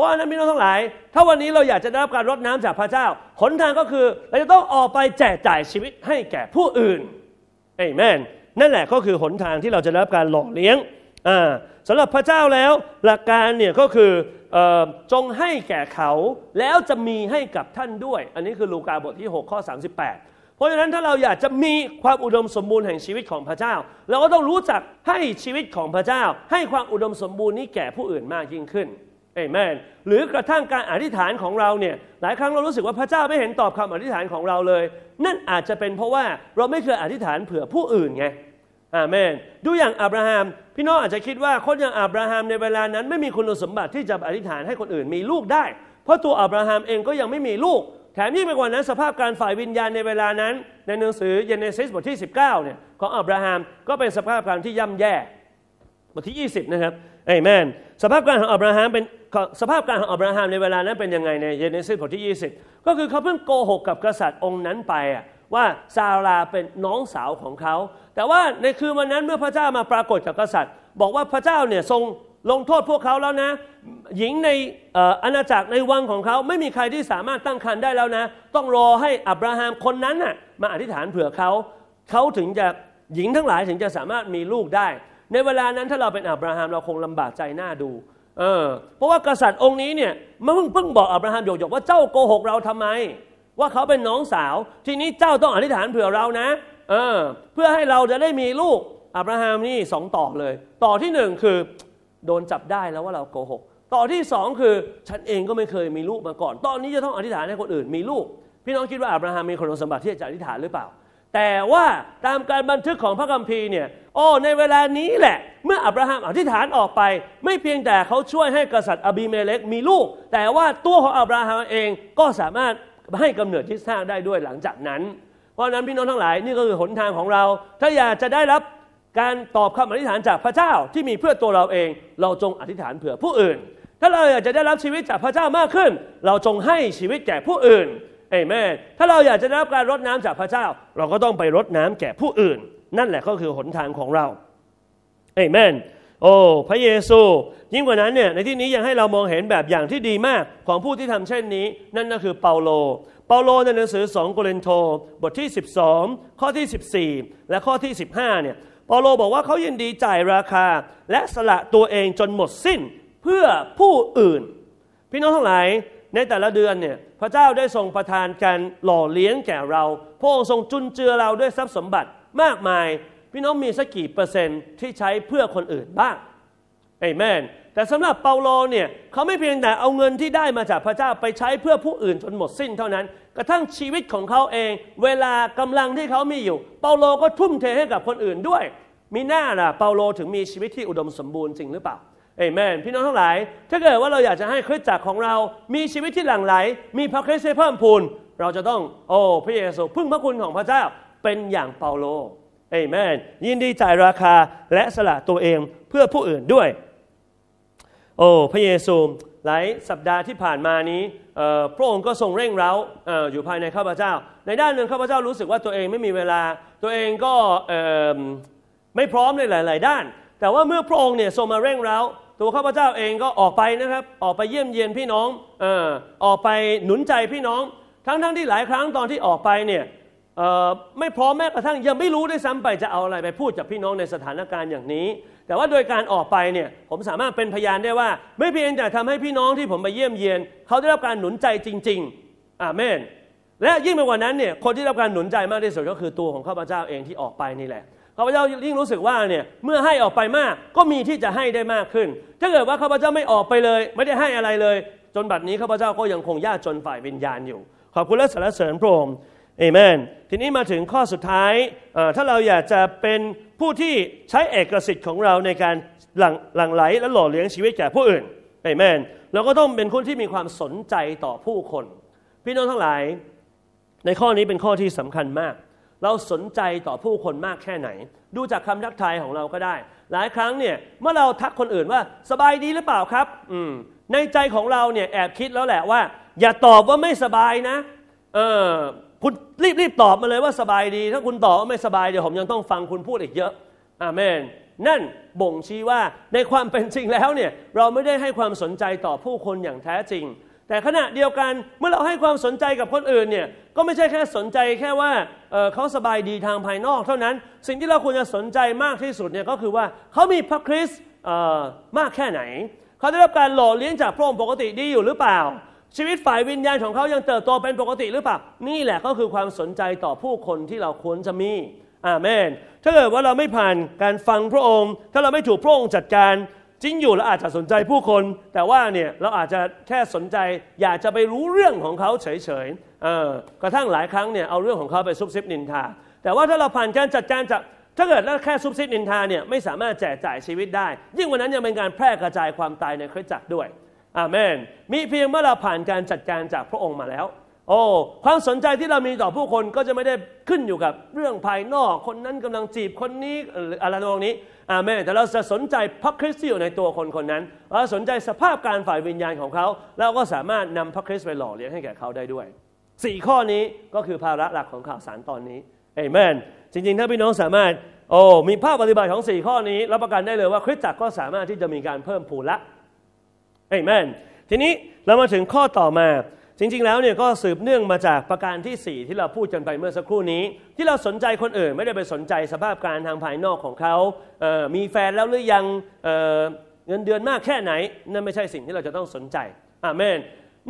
ราะนั้นพี่น้องทั้งหลาย ถ้าวันนี้เราอยากจะได้รับการรดน้ำจากพระเจ้า หนทางก็คือ เราจะต้องออกไปแจกจ่ายชีวิตให้แก่ผู้อื่นเอเมนนั่นแหละก็คือหนทางที่เราจะได้รับการหล่อเลี้ยงสำหรับพระเจ้าแล้วหลักการเนี่ยก็คืออจงให้แก่เขาแล้วจะมีให้กับท่านด้วย อันนี้คือลูกาบทที่ 6 ข้อ 38 เพราะฉะนั้นถ้าเราอยากจะมีความอุดมสมบูรณ์แห่งชีวิตของพระเจ้า เราก็ต้องรู้จักให้ชีวิตของพระเจ้า ให้ความอุดมสมบูรณ์นี้แก่ผู้อื่นมากยิ่งขึ้นเอเมนหรือกระทั่งการอธิษฐานของเราเนี่ยหลายครั้งเรารู้สึกว่าพระเจ้าไม่เห็นตอบคำอธิษฐานของเราเลย นั่นอาจจะเป็นเพราะว่าเราไม่เคยอธิษฐานเผื่อผู้อื่นไงอาเมนดูอย่างอับราฮัมพี่น้องอาจจะคิดว่าคนอย่างอับราฮัมในเวลานั้น ไม่มีคุณสมบัติที่จะอธิษฐานให้คนอื่นมีลูกได้ เพราะตัวอับราฮัมเองก็ยังไม่มีลูก แถมยิ่งไปกว่านั้น สภาพการฝ่ายวิญญาณในเวลานั้น ในหนังสือเยเนซิสบทที่ 19เนี่ยของอับราฮัมก็เป็นสภาพการที่ย่ำแย่บทที่ 20นะครับเอเมนสภาพการของอับราฮัมเป็นสภาพการของอับราฮัมในเวลานั้นเป็นยังไงในเยเนซิสบทที่ 20 ก็คือเขาเพิ่งโกหกกับกษัตริย์องค์นั้นไปว่าซาราเป็นน้องสาวของเขา แต่ว่าในคืนวันนั้นเมื่อพระเจ้ามาปรากฏกับกษัตริย์ บอกว่าพระเจ้าเนี่ยทรงลงโทษพวกเขาแล้วนะ หญิงในอาณาจักรในวังของเขาไม่มีใครที่สามารถตั้งครรภ์ได้แล้วนะ ต้องรอให้อับราฮัมคนนั้นน่ะมาอธิษฐานเผื่อเขาเขาถึงจะหญิงทั้งหลายถึงจะสามารถมีลูกได้ ในเวลานั้นถ้าเราเป็นอับราฮัมเราคงลำบากใจหน้าดูเออเพราะว่ากษัตริย์องค์นี้เนี่ยมันเพิ่งเพิ่งบอกอับราฮัมหยกหยกว่าเจ้าโกหกเราทำไม ว่าเขาเป็นน้องสาวทีนี้เจ้าต้องอธิษฐานเผื่อเรานะเออเพื่อให้เราจะได้มีลูกอับราฮัมนี่สองต่อเลย ต่อที่หนึ่งคือโดนจับได้แล้วว่าเราโกหกต่อที่สองคือฉันเองก็ไม่เคยมีลูกมาก่อน ตอนนี้จะต้องอธิษฐานให้คนอื่นมีลูก พี่น้องคิดว่าอับราฮัมมีคุณสมบัติที่จะอธิษฐานหรือเปล่าแต่ว่าตามการบันทึกของพระคัมภีร์เนี่ยโอ้ ในเวลานี้แหละ เมื่ออับราฮัมอธิษฐานออกไป ไม่เพียงแต่เขาช่วยให้กษัตริย์อบีเมเลกมีลูก แต่ว่าตัวของอับราฮัมเองก็สามารถให้กำเนิดที่สร้างได้ด้วยหลังจากนั้น เพราะนั้น พี่น้องทั้งหลาย นี่ก็คือหนทางของเรา ถ้าอยากจะได้รับการตอบคำอธิษฐานจากพระเจ้าที่มีเพื่อตัวเราเอง เราจงอธิษฐานเผื่อผู้อื่น ถ้าเราอยากจะได้รับชีวิตจากพระเจ้ามากขึ้น เราจงให้ชีวิตแก่ผู้อื่นเอเมนถ้าเราอยากจะได้รับการรดน้ำจากพระเจ้า เราก็ต้องไปรดน้ำแก่ผู้อื่น นั่นแหละก็คือหนทางของเราเอเมนโอ้พระเยซู ยิ่งกว่านั้นเนี่ย ในที่นี้ยังให้เรามองเห็นแบบอย่างที่ดีมากของผู้ที่ทำเช่นนี้ นั่นก็คือเปาโล เปาโลในหนังสือ2โกรินโทบทที่ 12 ข้อที่ 14 และข้อที่ 15 เนี่ย เปาโลบอกว่าเขายินดีจ่ายราคาและสละตัวเองจนหมดสิ้นเพื่อผู้อื่น พี่น้องทั้งหลายในแต่ละเดือนเนี่ยพระเจ้าได้ทรงประทานการหล่อเลี้ยงแก่เราพระองค์ทรงจุนเจือเราด้วยทรัพย์สมบัติมากมายพี่น้องมีสักกี่เปอร์เซ็นต์ที่ใช้เพื่อคนอื่นบ้างเอเมนแต่สำหรับเปาโลเนี่ยเขาไม่เพียงแต่เอาเงินที่ได้มาจากพระเจ้าไปใช้เพื่อผู้อื่นจนหมดสิ้นเท่านั้น กระทั่งชีวิตของเขาเอง เวลากำลังที่เขามีอยู่ เปาโลก็ทุ่มเทให้กับคนอื่นด้วย มีหน้าล่ะเปาโลถึงมีชีวิตที่อุดมสมบูรณ์จริงหรือเปล่าเอเมนพี่น้องทั้งหลาย ถ้าเกิดว่าเราอยากจะให้คริสตจักรของเรา มีชีวิตที่หลั่งไหล มีพระคริสต์เพิ่มพูน เราจะต้องโอ้พระเยซู พึ่งพระคุณของพระเจ้าเป็นอย่างเปาโลเอเมนยินดีจ่ายราคาและสละตัวเองเพื่อผู้อื่นด้วย โอ้พระเยซูหลายสัปดาห์ที่ผ่านมานี้พระองค์ก็ทรงเร่งเร้าออยู่ภายในข้าพเจ้า ในด้านหนึ่งข้าพเจ้ารู้สึกว่าตัวเองไม่มีเวลา ตัวเองก็ไม่พร้อมในหลาย ๆ ด้าน แต่ว่าเมื่อพระองค์เนี่ยทรงมาเร่งเร้าตัวข้าพเจ้าเองก็ออกไปนะครับออกไปเยี่ยมเยียนพี่น้องอออกไปหนุนใจพี่น้องทั้งๆทที่หลายครั้งตอนที่ออกไปเนี่ยไม่พร้อมแม้กระทั่งยังไม่รู้ด้วยซ้ำไปจะเอาอะไรไปพูดกับพี่น้องในสถานการณ์อย่างนี้ แต่ว่าโดยการออกไปเนี่ยผมสามารถเป็นพยานได้ว่า ไม่เพียงแต่ทำให้พี่น้องที่ผมไปเยี่ยมเยียนเขาได้รับการหนุนใจจริงๆอาเมนและยิ่งไปกว่านั้นเนี่ยคนที่รับการหนุนใจมากที่สุดก็คือตัวของข้าพเจ้าเองที่ออกไปนี่แหละข้าพเจ้ายิ่งรู้สึกว่าเนี่ยเมื่อให้ออกไปมากก็มีที่จะให้ได้มากขึ้น ถ้าเกิดว่าข้าพเจ้าไม่ออกไปเลยไม่ได้ให้อะไรเลย จนบัดนี้ข้าพเจ้าก็ยังคงยากจนฝ่ายวิญญาณอยู่ ขอบคุณและสรรเสริญพระองค์เอเมนทีนี้มาถึงข้อสุดท้ายถ้าเราอยากจะเป็นผู้ที่ใช้เอกสิทธิ์ของเราในการหลั่งหลังไหล และหล่อเลี้ยงชีวิตแก่ผู้อื่นเอเมนเราก็ต้องเป็นคนที่มีความสนใจต่อผู้คน พี่น้องทั้งหลาย ในข้อนี้เป็นข้อที่สำคัญมากเราสนใจต่อผู้คนมากแค่ไหน ดูจากคำทักทายของเราก็ได้ หลายครั้งเนี่ยเมื่อเราทักคนอื่นว่าสบายดีหรือเปล่าครับ อืมในใจของเราเนี่ยแอบคิดแล้วแหละว่า อย่าตอบว่าไม่สบายนะ เออคุณรีบรีบตอบมาเลยว่าสบายดีถ้าคุณตอบว่าไม่สบายเดี๋ยวผมยังต้องฟังคุณพูดอีกเยอะอาเมน นั่นบ่งชี้ว่าในความเป็นจริงแล้วเนี่ยเราไม่ได้ให้ความสนใจต่อผู้คนอย่างแท้จริงแต่ขณะเดียวกันเมื่อเราให้ความสนใจกับคนอื่นเนี่ยก็ไม่ใช่แค่สนใจแค่ว่าเเขาสบายดีทางภายนอกเท่านั้น สิ่งที่เราควรจะสนใจมากที่สุดเนี่ยก็คือว่าเขามีพระคริสต์มากแค่ไหน เขาได้รับการหล่อเลี้ยงจากพระองค์ปกติดีอยู่หรือเปล่า ชีวิตฝ่ายวิญญาณของเขายังเติบโตเป็นปกติหรือเปล่า นี่แหละก็คือความสนใจต่อผู้คนที่เราควรจะมีอาเมนถ้าเกิดว่าเราไม่ผ่านการฟังพระองค์ ถ้าเราไม่ถูกพระองค์จัดการจริงอยู่เราอาจจะสนใจผู้คน แต่ว่าเนี่ยเราอาจจะแค่สนใจ อยากจะไปรู้เรื่องของเขาเฉยๆกระทั่งหลายครั้งเนี่ยเอาเรื่องของเขาไปซุบซิบนินทาแต่ว่าถ้าเราผ่านการจัดการจากถ้าเกิดแค่ซุบซิบนินทาเนี่ยไม่สามารถแจกจ่ายชีวิตได้ ยิ่งวันนั้นยังเป็นการแพร่กระจายความตายในคริสตจักรด้วยอาเมนมีเพียงเมื่อเราผ่านการจัดการจากพระองค์มาแล้วโอ้ความสนใจที่เรามีต่อผู้คนก็จะไม่ได้ขึ้นอยู่กับเรื่องภายนอกคนนั้นกำลังจีบคนนี้อะไรตรงนี้อาเมนแต่เราจะสนใจพระคริสต์ที่อยู่ในตัวคนคนนั้นเราสนใจสภาพการฝ่ายวิญญาณของเขาเราก็สามารถนำพระคริสต์ไปหล่อเลี้ยงให้แก่เขาได้ด้วย 4 ข้อนี้ก็คือภาระหลักของข่าวสารตอนนี้เอเมนจริงๆถ้าพี่น้องสามารถโอ้มีภาพปฏิบัติของ 4 ข้อนี้รับประกันได้เลยว่าคริสตจักรก็สามารถที่จะมีการเพิ่มผูละเอเมนทีนี้เรามาถึงข้อต่อมาจริงๆ แล้วเนี่ยก็สืบเนื่องมาจากประการที่4ที่เราพูดกันไปเมื่อสักครู่นี้ ที่เราสนใจคนอื่นไม่ได้ไปสนใจสภาพการทางภายนอกของเขาเมีแฟนแล้วหรือยังเเงินเดือนมากแค่ไหน นั่นไม่ใช่สิ่งที่เราจะต้องสนใจ อาเมน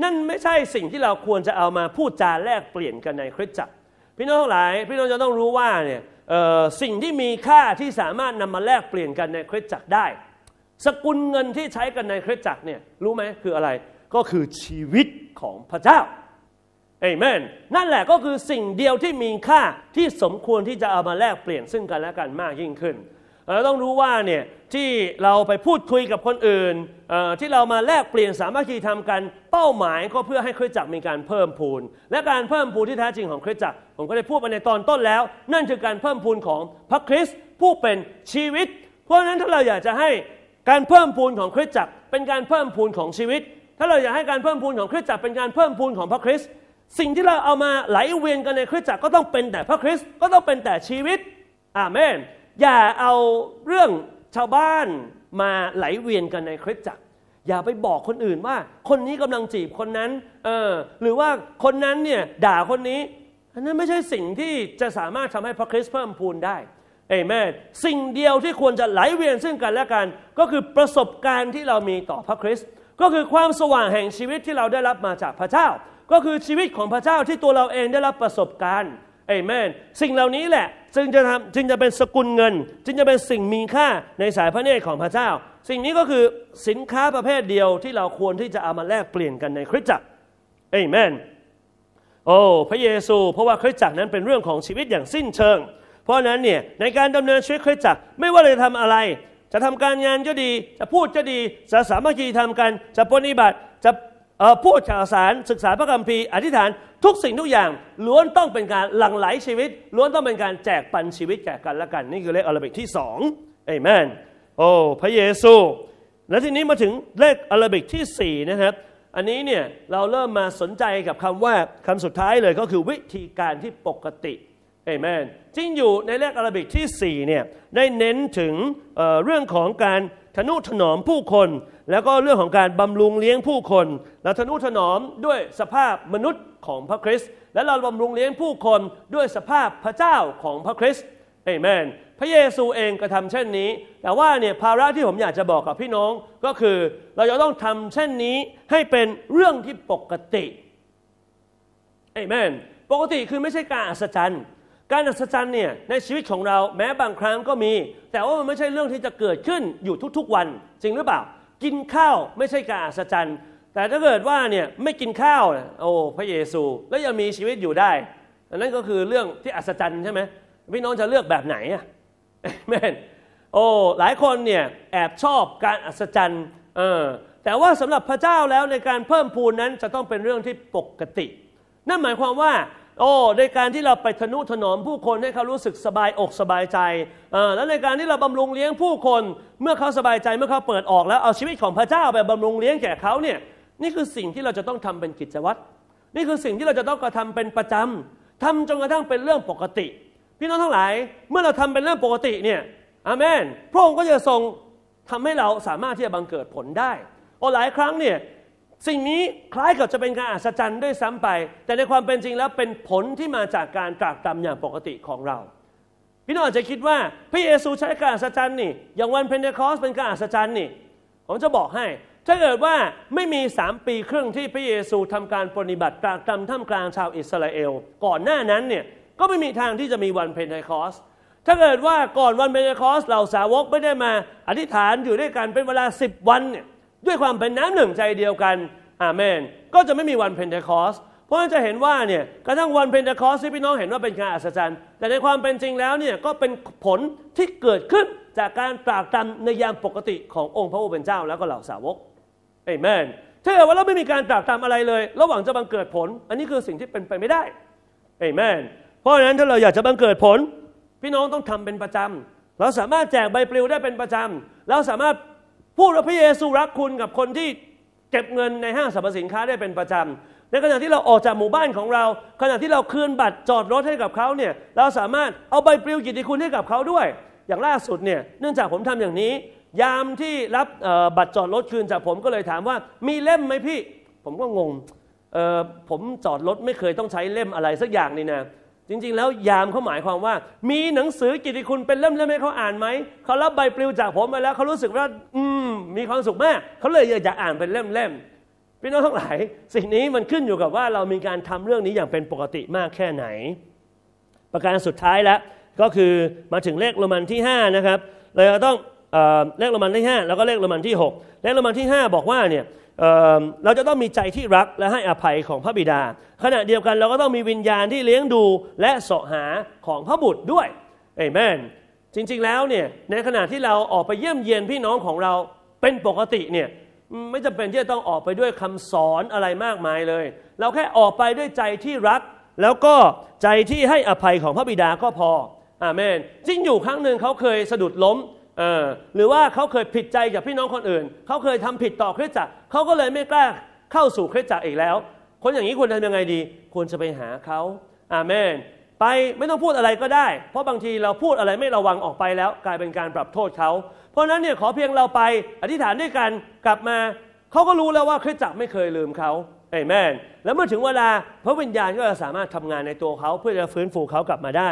นั่นไม่ใช่สิ่งที่เราควรจะเอามาพูดจาแลกเปลี่ยนกันในคริสตจักรพี่น้องทั้งหลายพี่น้องจะต้องรู้ว่าเนี่ยสิ่งที่มีค่าที่สามารถนำมาแลกเปลี่ยนกันในคริสตจักรได้ สกุลเงินที่ใช้กันในคริสตจักรเนี่ยรู้ไหมคืออะไรก็คือชีวิตของพระเจ้าเอเมน นั่นแหละก็คือสิ่งเดียวที่มีค่าที่สมควรที่จะเอามาแลกเปลี่ยนซึ่งกันและกันมากยิ่งขึ้นเราต้องรู้ว่าเนี่ยที่เราไปพูดคุยกับคนอื่นที่เรามาแลกเปลี่ยนสามัคคีทำกันเป้าหมาย ก็เพื่อให้คริสตจักรมีการเพิ่มพูน และการเพิ่มพูนที่แท้จริงของคริสตจักรผมก็ได้พูดไปในตอนต้นแล้ว นั่นคือการเพิ่มพูนของพระคริสต์ผู้เป็นชีวิต เพราะฉะนั้นถ้าเราอยากจะให้การเพิ่มพูนของคริสตจักรเป็นการเพิ่มพูนของชีวิตถ้าเราอยากให้การเพิ่มพูนของคริสตจักรเป็นการเพิ่มพูนของพระคริสต์สิ่งที่เราเอามาไหลเวียนกันในคริสตจักรก็ต้องเป็นแต่พระคริสต์ก็ต้องเป็นแต่ชีวิตอาเมน อย่าเอาเรื่องชาวบ้านมาไหลเวียนกันในคริสตจักรอย่าไปบอกคนอื่นว่าคนนี้กำลังจีบคนนั้นเออหรือว่าคนนั้นเนี่ยด่าคนนี้ อันนั้นไม่ใช่สิ่งที่จะสามารถทำให้พระคริสต์เพิ่มพูนได้เอเมนสิ่งเดียวที่ควรจะไหลเวียนซึ่งกันและกัน ก็คือประสบการณ์ที่เรามีต่อพระคริสต์ก็คือความสว่างแห่งชีวิตที่เราได้รับมาจากพระเจ้า ก็คือชีวิตของพระเจ้าที่ตัวเราเองได้รับประสบการณ์เอเมนสิ่งเหล่านี้แหละจึงจะทำจึงจะเป็นสกุลเงินจึงจะเป็นสิ่งมีค่าในสายพระเนตรของพระเจ้า สิ่งนี้ก็คือสินค้าประเภทเดียวที่เราควรที่จะเอามาแลกเปลี่ยนกันในคริสตจักรเอเมนโอ้พระเยซู เพราะว่าคริสตจักรนั้นเป็นเรื่องของชีวิตอย่างสิ้นเชิง เพราะนั้นเนี่ยในการดำเนินชีวิตคริสตจักรไม่ว่าเราจะทำอะไรจะทำการงานก็ดีจะพูดก็ดีจะสามัคคีทำกัน จะปฏิบัติจะพูดข่าวสารศึกษาพระคัมภีร์อธิษฐาน ทุกสิ่งทุกอย่างล้วนต้องเป็นการหลั่งไหลชีวิตล้วนต้องเป็นการแจกปันชีวิตแก่กันและกัน นี่คือเลขอาราบิกที่สองเอเมนโอ้พระเยซู และทีนี้มาถึงเลขอาราบิกที่ 4 นะครับ อันนี้เนี่ยเราเริ่มมาสนใจกับคำว่าคำสุดท้ายเลยก็คือวิธีการที่ปกติเอเมนจริงอยู่ในเลขอารบิกที่4เนี่ยได้เน้นถึงเเรื่องของการทนุถนอมผู้คน แล้วก็เรื่องของการบำรุงเลี้ยงผู้คนเราทนุถนอม ด้วยสภาพมนุษย์ของพระคริสต์และเราบำรุงเลี้ยงผู้คนด้วยสภาพพระเจ้าของพระคริสต์เอเมนพระเยซูเองกระทำเช่นนี้ แต่ว่าเนี่ยภาระที่ผมอยากจะบอกกับพี่น้องก็คือเราจะต้องทำเช่นนี้ให้เป็นเรื่องที่ปกติเอเมนปกติคือไม่ใช่การอัศจรรย์การอัศจรรย์เนี่ยในชีวิตของเราแม้บางครั้งก็มี แต่ว่ามันไม่ใช่เรื่องที่จะเกิดขึ้นอยู่ทุกๆวัน จริงหรือเปล่ากินข้าวไม่ใช่การอัศจรรย์ แต่ถ้าเกิดว่าเนี่ยไม่กินข้าวโอ้พระเยซูแล้วยังมีชีวิตอยู่ได้อันนั้นก็คือเรื่องที่อัศจรรย์ใช่ไหมพี่น้องจะเลือกแบบไหนอ่ะแม่นโอ้หลายคนเนี่ยแอบชอบการอัศจรรย์เออแต่ว่าสำหรับพระเจ้าแล้วในการเพิ่มพูนนั้นจะต้องเป็นเรื่องที่ปกติ นั่นหมายความว่าโอ้ในการที่เราไปทนุถนอมผู้คนให้เขารู้สึกสบายอกสบายใจแล้วในการที่เราบำรุงเลี้ยงผู้คน เมื่อเขาสบายใจเมื่อเขาเปิดออกแล้วเอาชีวิตของพระเจ้าไปบำรุงเลี้ยงแก่เขาเนี่ยนี่คือสิ่งที่เราจะต้องทำเป็นกิจวัตรนี่คือสิ่งที่เราจะต้องกระทำาเป็นประจำ ทำจนกระทั่งเป็นเรื่องปกติ พี่น้องทั้งหลายเมื่อเราทำเป็นเรื่องปกติเนี่ยอเมน พระองค์ก็จะทรงทำให้เราสามารถที่จะบังเกิดผลได้โอ้หลายครั้งเนี่ยสิ่งนี้คล้ายกับจะเป็นการอัศจรรย์ด้วยซ้ำไป แต่ในความเป็นจริงแล้วเป็นผลที่มาจากการตรากตรำอย่างปกติของเรา พี่น้องอาจจะคิดว่าพระเยซูใช้การอัศจรรย์นี่ อย่างวันเพนเทคอสเป็นการอัศจรรย์นี่ ผมจะบอกให้ ถ้าเกิดว่าไม่มีสามปีครึ่งที่พระเยซู ทำการปฏิบัติตรากตรำท่ามกลางชาวอิสราเอลก่อนหน้านั้นเนี่ย ก็ไม่มีทางที่จะมีวันเพนเทคอส ถ้าเกิดว่าก่อนวันเพนเทคอสเหล่าสาวกไม่ได้มาอธิษฐานอยู่ด้วยกันเป็นเวลาสิบวันเนี่ยด้วยความเป็นน้ำหนึ่งใจเดียวกันอาเมน ก็จะไม่มีวันเพนเทคอส เพราะฉะนั้นจะเห็นว่าเนี่ยกระทั่งวันเพนเทคอสที่พี่น้องเห็นว่าเป็นการอัศจรรย์ แต่ในความเป็นจริงแล้วเนี่ยก็เป็นผลที่เกิดขึ้นจากการตรากตรำในยามปกติขององค์พระผู้เป็นเจ้า แล้วก็เหล่าสาวกเอเมน ถ้าเกิดว่าเราไม่มีการตรากตรำอะไรเลยระหว่างจะบังเกิดผล อันนี้คือสิ่งที่เป็นไปไม่ได้เอเมน เพราะฉะนั้นถ้าเราอยากจะบังเกิดผล พี่น้องต้องทำเป็นประจำ เราสามารถแจกใบปลิวได้เป็นประจำเราสามารถพูดว่าพระเยซูรักคุณกับคนที่เก็บเงินในห้างสรรพสินค้าได้เป็นประจำในขณะที่เราออกจากหมู่บ้านของเรา ขณะที่เราคืนบัตรจอดรถให้กับเขาเนี่ยเราสามารถเอาใบปลิวกิตติคุณให้กับเขาด้วย อย่างล่าสุดเนี่ยเนื่องจากผมทำอย่างนี้ ยามที่รับบัตรจอดรถคืนจากผมก็เลยถามว่ามีเล่มไหมพี่ ผมก็งงผมจอดรถไม่เคยต้องใช้เล่มอะไรสักอย่างนี่นะจริงๆแล้ว ยามเขาหมายความว่า มีหนังสือกิติคุณเป็นเล่มๆให้เขาอ่านไหม เขารับใบปลิวจากผมมาแล้วเขารู้สึกว่า อืม มีความสุขมาก เขาเลยอยากอ่านเป็นเล่มๆพี่น้องทั้งหลายสิ่งนี้มันขึ้นอยู่กับว่าเรามีการทำเรื่องนี้อย่างเป็นปกติมากแค่ไหน ประการสุดท้ายแล้วก็คือมาถึงเลขโรมันที่5นะครับเราต้องเลขโรมันที่5แล้วก็เลขโรมันที่6เลขโรมันที่5บอกว่าเนี่ยเราจะต้องมีใจที่รักและให้อภัยของพระบิดา ขณะเดียวกันเราก็ต้องมีวิญญาณที่เลี้ยงดูและเสาะหาของพระบุตรด้วยเอเมนจริงๆแล้วเนี่ยในขณะที่เราออกไปเยี่ยมเยียนพี่น้องของเราเป็นปกติเนี่ยไม่จำเป็นที่จะต้องออกไปด้วยคำสอนอะไรมากมายเลย เราแค่ออกไปด้วยใจที่รัก แล้วก็ใจที่ให้อภัยของพระบิดาก็พออาเมนจริงอยู่ครั้งหนึ่งเขาเคยสะดุดล้มเออหรือว่าเขาเคยผิดใจจากพี่น้องคนอื่นเขาเคยทำผิดต่อคริสตจักรเขาก็เลยไม่กล้าเข้าสู่คริสตจักรอีกแล้ว คนอย่างนี้ควรทำยังไงดี ควรจะไปหาเขาอาเมน ไปไม่ต้องพูดอะไรก็ได้ เพราะบางทีเราพูดอะไรไม่ระวังออกไปแล้ว กลายเป็นการปรับโทษเขาเพราะนั้นเนี่ยขอเพียงเราไปอธิษฐานด้วยกันกลับมาเขาก็รู้แล้วว่าคริสตจักรไม่เคยลืมเขาเอเมนแล้วเมื่อถึงเวลาพระวิญญาณก็จะสามารถทำงานในตัวเขาเพื่อจะฟื้นฟูเขากลับมาได้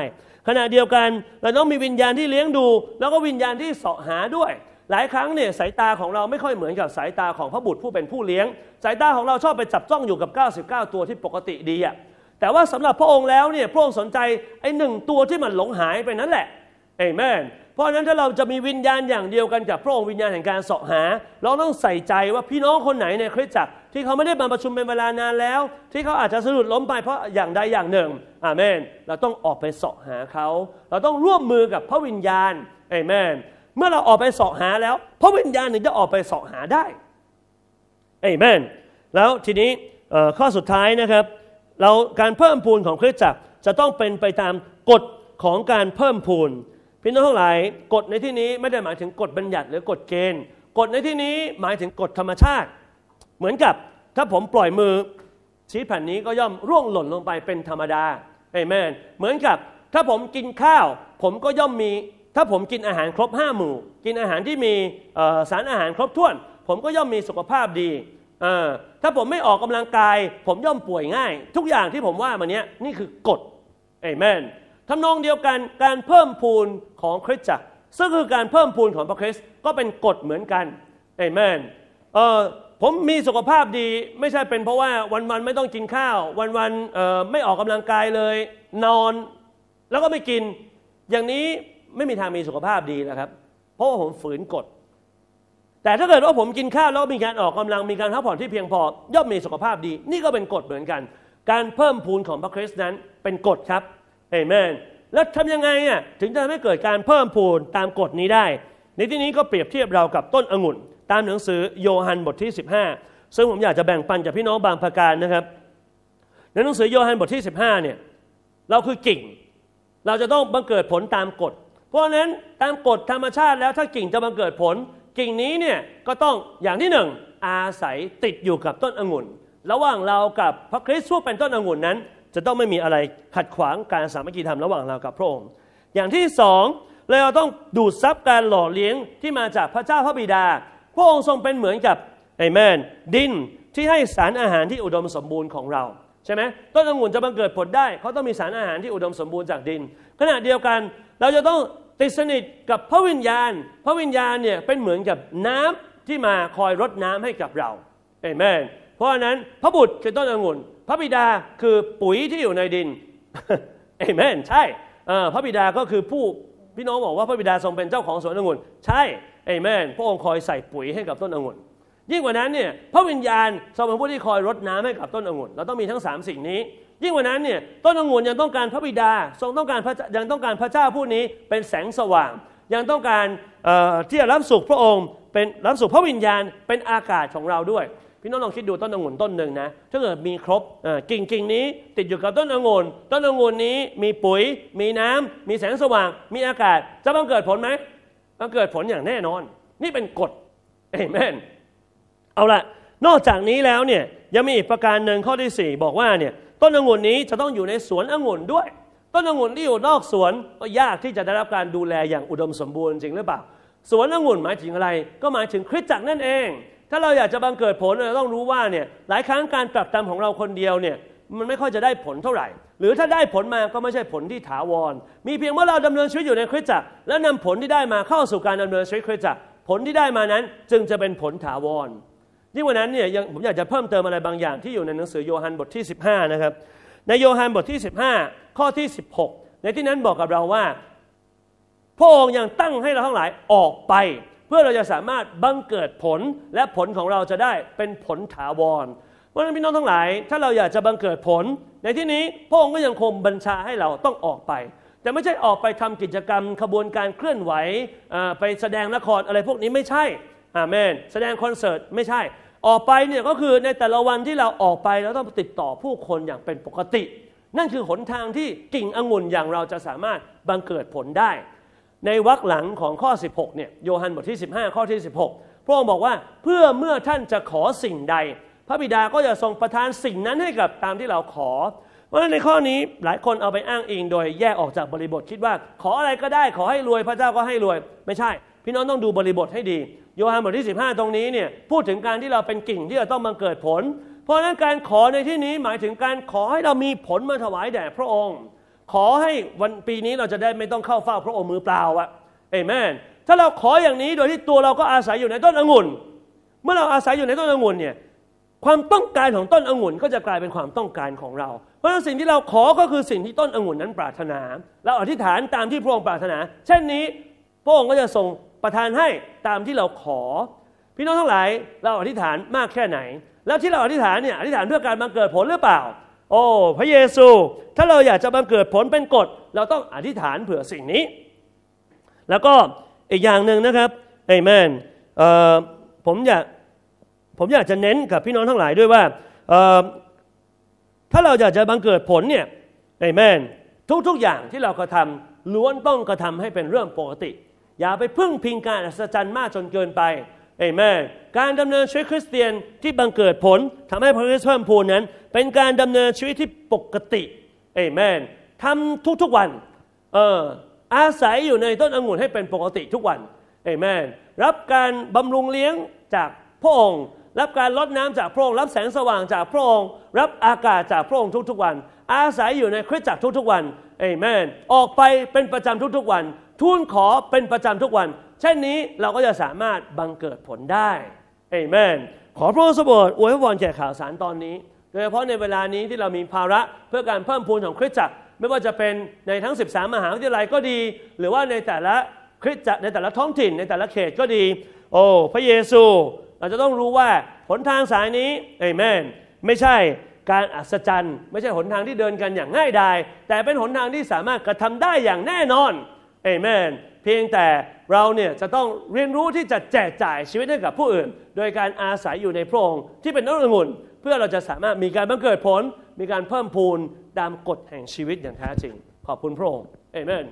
ขณะเดียวกันเราต้องมีวิญญาณที่เลี้ยงดู แล้วก็วิญญาณที่เสาะหาด้วย หลายครั้งเนี่ยสายตาของเราไม่ค่อยเหมือนกับสายตาของพระบุตรผู้เป็นผู้เลี้ยง สายตาของเราชอบไปจับจ้องอยู่กับ 99 ตัวที่ปกติดีอะแต่ว่าสำหรับพระองค์แล้วเนี่ยพระองค์สนใจไอ้หนึ่งตัวที่มันหลงหายไปนั่นแหละเอเมนเพราะะนั้นถ้าเราจะมีวิญญาณอย่างเดียวกันกับพระองค์วิญญาณแห่งการเสาะหา เราต้องใส่ใจว่าพี่น้องคนไหนในคริสตจักรที่เขาไม่ได้มาประชุมเป็นเวลานานแล้ว ที่เขาอาจจะสะดุดล้มไปเพราะอย่างใดอย่างหนึ่งอาเมน เราต้องออกไปเสาะหาเขา เราต้องร่วมมือกับพระวิญญาณเอเมนเมื่อเราออกไปเสาะหาแล้วพระวิญญาณถึงจะออกไปเสาะหาได้เอเมนแล้วทีนี้ข้อสุดท้ายนะครับ เราการเพิ่มพูนของคริสตจักรจะต้องเป็นไปตามกฎของการเพิ่มพูนพี่น้องทั้งหลายกฎในที่นี้ไม่ได้หมายถึงกฎบัญญัติ หรือกฎเกณฑ์ กฎในที่นี้หมายถึงกฎธรรมชาติเหมือนกับถ้าผมปล่อยมือ ชีสแผ่นนี้ก็ย่อมร่วงหล่นลงไปเป็นธรรมดาเอเมน เหมือนกับถ้าผมกินข้าวผมก็ย่อมมี ถ้าผมกินอาหารครบห้าหมู่ กินอาหารที่มีสารอาหารครบถ้วน ผมก็ย่อมมีสุขภาพดีถ้าผมไม่ออกกำลังกาย ผมย่อมป่วยง่าย ทุกอย่างที่ผมว่ามันนี้ยนี่คือกฎเอเมนทำนองเดียวกันการเพิ่มพูนของคริสตจักรซึ่งคือการเพิ่มพูนของพระคริสต์ก็เป็นกฎเหมือนกันเอเมนเผมมีสุขภาพดีไม่ใช่เป็นเพราะว่าวัน ๆ ไม่ต้องกินข้าว วันๆไม่ออกกำลังกายเลย นอน แล้วก็ไม่กินอย่างนี้ไม่มีทางมีสุขภาพดีนะครับ เพราะว่าผมฝืนกฎ แต่ถ้าเกิดว่าผมกินข้าว แล้วมีการออกกำลังมีการพักผ่อนที่เพียงพอย่อมมีสุขภาพดี นี่ก็เป็นกฎเหมือนกัน การเพิ่มพูนของพระคริสต์นั้นเป็นกฎครับเอเมนแล้วทำยังไงอ่ะถึงจะทำให้เกิดการเพิ่มพูนตามกฎนี้ได้ ในที่นี้ก็เปรียบเทียบเรากับต้นองุ่นตามหนังสือโยฮันบทที่ 15 ซึ่งผมอยากจะแบ่งปันกับ พี่น้องบางประการนะครับ ในหนังสือโยฮันบทที่ 15เนี่ย เราคือกิ่ง เราจะต้องบังเกิดผลตามกฎ เพราะฉะนั้นตามกฎธรรมชาติแล้วถ้ากิ่งจะบังเกิดผล กิ่งนี้เนี่ย ก็ต้องอย่างที่หนึ่งอาศัยติดอยู่กับต้นองุ่น ระหว่างเรากับพระคริสต์ผู้เป็นต้นองุ่นนั้น จะต้องไม่มีอะไรขัดขวางการสามัคคีธรรมระหว่างเรากับพระองค์ อย่างที่สองเราต้องดูดซับการหล่อเลี้ยงที่มาจากพระเจ้าพระบิดาพระองค์ทรงเป็นเหมือนกับไอแมนดินที่ให้สารอาหารที่อุดมสมบูรณ์ของเราใช่ไหมต้นองุ่นจะบังเกิดผลได้เขาต้องมีสารอาหารที่อุดมสมบูรณ์จากดิน ขณะเดียวกันเราจะต้องติดสนิทกับพระวิญญาณ พระวิญญาณเนี่ยเป็นเหมือนกับน้ำที่มาคอยรดน้ำให้กับเราเอเมนเพราะฉะนั้นพระบุตรคือต้นองุ่นพระบิดาคือปุ๋ยที่อยู่ในดินเอเมนใช่พระบิดาก็คือผู้พี่น้องบอกว่าพระบิดาทรงเป็นเจ้าของสวนองุ่นใช่เอเมนพระองค์คอยใส่ปุ๋ยให้กับต้นองุ่น ยิ่งกว่านั้นเนี่ย พระวิญญาณทรงเป็นผู้ที่คอยรดน้ำให้กับต้นองุ่น เราต้องมีทั้ง 3 สิ่งนี้ ยิ่งกว่านั้นเนี่ย ต้นองุ่นยังต้องการพระบิดา ทรงต้องการยังต้องการพระเจ้าผู้นี้เป็นแสงสว่าง ยังต้องการที่จะรับสุขพระองค์ เป็นรับสุขพระวิญญาณ เป็นอากาศของเราด้วย พี่น้องลองคิดดูต้นองุ่นต้นหนึ่งนะ ถ้าเกิดมีครบกิ่งกิ่งนี้ ติดอยู่กับต้นองุ่น ต้นองุ่นนี้มีปุ๋ย มีน้ำ มีแสงสว่าง มีอากาศ จะบังเกิดผลไหมต้องเกิดผลอย่างแน่นอน นี่เป็นกฎเอเมนเอาละนอกจากนี้แล้วเนี่ยยังมีอีกประการหนึ่งข้อที่4บอกว่าเนี่ยต้นองุ่นนี้จะต้องอยู่ในสวนองุ่นด้วย ต้นองุ่นที่อยู่นอกสวนก็ยากที่จะได้รับการดูแลอย่างอุดมสมบูรณ์จริงหรือเปล่าสวนองุ่นหมายถึงอะไร ก็หมายถึงคริสตจักรนั่นเอง ถ้าเราอยากจะบังเกิดผลเราต้องรู้ว่าเนี่ยหลายครั้งการปรับตามของเราคนเดียวเนี่ยมันไม่ค่อยจะได้ผลเท่าไหร่ หรือถ้าได้ผลมาก็ไม่ใช่ผลที่ถาวร มีเพียงว่าเราดำเนินชีวิตอยู่ในคริสตจักรและนำผลที่ได้มาเข้าสู่การดำเนินชีวิตคริสตจักรผลที่ได้มานั้นจึงจะเป็นผลถาวรยิ่งกว่านั้นเนี่ยผมอยากจะเพิ่มเติมอะไรบางอย่างที่อยู่ในหนังสือโยฮันบทที่ 15นะครับ ในโยฮันบทที่ 15 ข้อที่ 16 ในที่นั้นบอกกับเราว่าพระองค์ยังตั้งให้เราทั้งหลายออกไป เพื่อเราจะสามารถบังเกิดผลและผลของเราจะได้เป็นผลถาวรเพราะะนั้นพี่น้องทั้งหลาย ถ้าเราอยากจะบังเกิดผล ในที่นี้พระองค์ก็ยังคงบัญชาให้เราต้องออกไป แต่ไม่ใช่ออกไปทำกิจกรรมขบวนการเคลื่อนไหวไปแสดงละครอะไรพวกนี้ไม่ใช่ อาเมน แสดงคอนเสิร์ตไม่ใช่ ออกไปเนี่ยก็คือในแต่ละวันที่เราออกไปเราต้องติดต่อผู้คนอย่างเป็นปกติ นั่นคือหนทางที่กิ่งองุ่นอย่างเราจะสามารถบังเกิดผลได้ ในวรรคหลังของข้อ 16เนี่ยโยฮันบทที่ 15 ข้อที่ 16พระองค์บอกว่าเพื่อเมื่อท่านจะขอสิ่งใดพระบิดาก็จะทรงประทานสิ่งนั้นให้กับตามที่เราขอ เพราะฉะนั้นในข้อนี้หลายคนเอาไปอ้างอิงโดยแยกออกจากบริบทคิดว่าขออะไรก็ได้ขอให้รวยพระเจ้าก็ให้รวยไม่ใช่ พี่น้องต้องดูบริบทให้ดีโยฮันบทที่15 ตรงนี้เนี่ยพูดถึงการที่เราเป็นกิ่งที่เราต้องบังเกิดผล เพราะฉะนั้นการขอในที่นี้หมายถึงการขอให้เรามีผลมาถวายแด่พระองค์ขอให้วันปีนี้เราจะได้ไม่ต้องเข้าเฝ้าพระองค์มือเปล่าอะเอเมนถ้าเราขออย่างนี้โดยที่ตัวเราก็อาศัยอยู่ในต้นองุ่นเมื่อเราอาศัยอยู่ในต้นองุ่นเนี่ยความต้องการของต้นองุ่นก็จะกลายเป็นความต้องการของเรา เพราะสิ่งที่เราขอก็คือสิ่งที่ต้นองุ่นนั้นปรารถนาเราอธิษฐานตามที่พระองค์ปรารถนา เช่นนี้พระองค์ก็จะทรงประทานให้ตามที่เราขอ พี่น้องทั้งหลายเราอธิษฐานมากแค่ไหน แล้วที่เราอธิษฐานเนี่ยอธิษฐานเพื่อการบังเกิดผลหรือเปล่า โอ้พระเยซู ถ้าเราอยากจะบังเกิดผลเป็นกฎ เราต้องอธิษฐานเผื่อสิ่งนี้ แล้วก็อีกอย่างหนึ่งนะครับเอเมนผมอยากผมอยากจะเน้นกับพี่น้องทั้งหลายด้วยว่าถ้าเราอยากจะบังเกิดผลเนี่ยเอเมนทุกๆอย่างที่เรากระทำล้วนต้องกระทำให้เป็นเรื่องปกติ อย่าไปพึ่งพิงการอัศจรรย์มากจนเกินไปเอเมนการดำเนินชีวิตคริสเตียนที่บังเกิดผลทำให้พระคริสต์เพิ่มพูนนั้น เป็นการดำเนินชีวิตที่ปกติเอเมนทำทุกๆวันเอออาศัยอยู่ในต้นองุ่นให้เป็นปกติทุกวันเอเมนรับการบำรุงเลี้ยงจากพระองค์รับการลดน้ำจากพระองค์รับแสงสว่างจากพระองค์รับอากาศจากพระองค์ทุก ๆวัน อาศัยอยู่ในคริสตจักรทุกๆ วันเอเมนออกไปเป็นประจำทุกๆวันทูลขอเป็นประจำทุกวัน เช่นนี้เราก็จะสามารถบังเกิดผลได้เอเมนขอพระองค์สบดอวยพรแก่ข่าวสารตอนนี้ โดยเฉพาะในเวลานี้ที่เรามีภาระเพื่อการเพิ่มพูนของคริสตจักรไม่ว่าจะเป็นในทั้ง13มหาวิทยาลัยก็ดี หรือว่าในแต่ละคริสตจักรในแต่ละท้องถิ่นในแต่ละเขตก็ดี โอ้พระเยซูเราจะต้องรู้ว่าหนทางสายนี้เอเมนไม่ใช่การอัศจรรย์ไม่ใช่หนทางที่เดินกันอย่างง่ายดายแต่เป็นหนทางที่สามารถกระทำได้อย่างแน่นอนเอเมนเพียงแต่เราเนี่ยจะต้องเรียนรู้ที่จะแจกจ่ายชีวิตให้กับผู้อื่น โดยการอาศัยอยู่ในพระองค์ที่เป็นต้นองุ่นเพื่อเราจะสามารถมีการบังเกิดผลมีการเพิ่มพูนตามกฎแห่งชีวิตอย่างแท้จริงขอบคุณพระองค์เอเมน